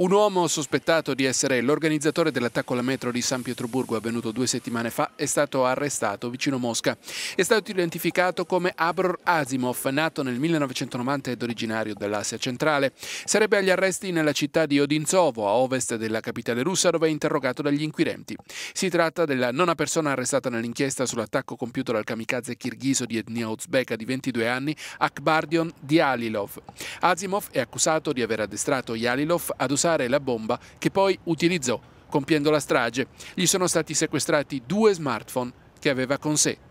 Un uomo sospettato di essere l'organizzatore dell'attacco alla metro di San Pietroburgo avvenuto due settimane fa è stato arrestato vicino Mosca. È stato identificato come Abror Asimov, nato nel 1990 ed originario dell'Asia centrale. Sarebbe agli arresti nella città di Odinzovo, a ovest della capitale russa, dove è interrogato dagli inquirenti. Si tratta della nona persona arrestata nell'inchiesta sull'attacco compiuto dal kamikaze kirghiso di etnia uzbeka di 22 anni, Akbardion Dialilov. Asimov è accusato di aver addestrato Yalilov ad usare lanciare la bomba che poi utilizzò compiendo la strage. Gli sono stati sequestrati due smartphone che aveva con sé.